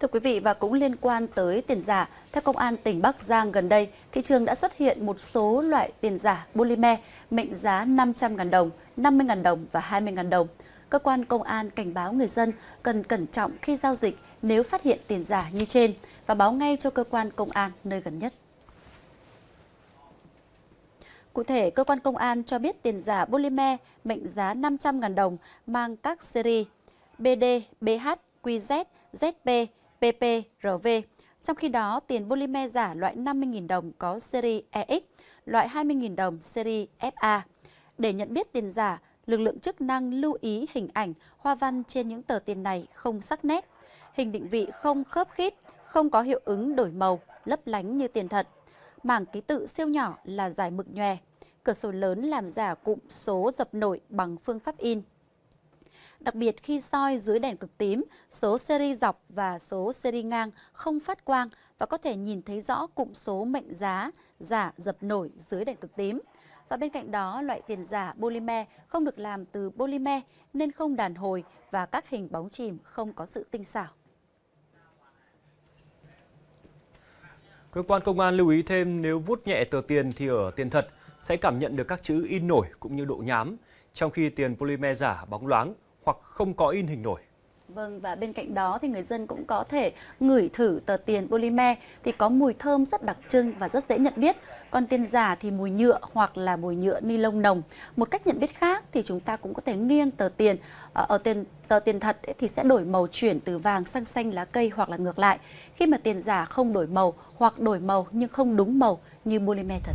Thưa quý vị và cũng liên quan tới tiền giả, theo Công an tỉnh Bắc Giang gần đây, thị trường đã xuất hiện một số loại tiền giả polymer mệnh giá 500.000 đồng, 50.000 đồng và 20.000 đồng. Cơ quan công an cảnh báo người dân cần cẩn trọng khi giao dịch nếu phát hiện tiền giả như trên và báo ngay cho cơ quan công an nơi gần nhất. Cụ thể, cơ quan công an cho biết tiền giả polymer mệnh giá 500.000 đồng mang các series BD, BH, QZ, ZP, PPRV. Trong khi đó, tiền polymer giả loại 50.000 đồng có series EX, loại 20.000 đồng series FA. Để nhận biết tiền giả, lực lượng chức năng lưu ý hình ảnh, hoa văn trên những tờ tiền này không sắc nét, hình định vị không khớp khít, không có hiệu ứng đổi màu, lấp lánh như tiền thật. Mảng ký tự siêu nhỏ là giải mực nhòe, cửa sổ lớn làm giả cụm số dập nổi bằng phương pháp in đặc biệt khi soi dưới đèn cực tím, số seri dọc và số seri ngang không phát quang và có thể nhìn thấy rõ cụm số mệnh giá giả dập nổi dưới đèn cực tím. Và bên cạnh đó, loại tiền giả polymer không được làm từ polymer nên không đàn hồi và các hình bóng chìm không có sự tinh xảo. Cơ quan công an lưu ý thêm nếu vút nhẹ tờ tiền thì ở tiền thật sẽ cảm nhận được các chữ in nổi cũng như độ nhám, trong khi tiền polymer giả bóng loáng hoặc không có in hình nổi. Vâng và bên cạnh đó thì người dân cũng có thể ngửi thử tờ tiền polymer thì có mùi thơm rất đặc trưng và rất dễ nhận biết. Còn tiền giả thì mùi nhựa hoặc là mùi nhựa ni lông nồng. Một cách nhận biết khác thì chúng ta cũng có thể nghiêng tờ tiền ở ờ, ờ, tiền tờ tiền thật thì sẽ đổi màu chuyển từ vàng sang xanh lá cây hoặc là ngược lại. Khi mà tiền giả không đổi màu hoặc đổi màu nhưng không đúng màu như polymer thật.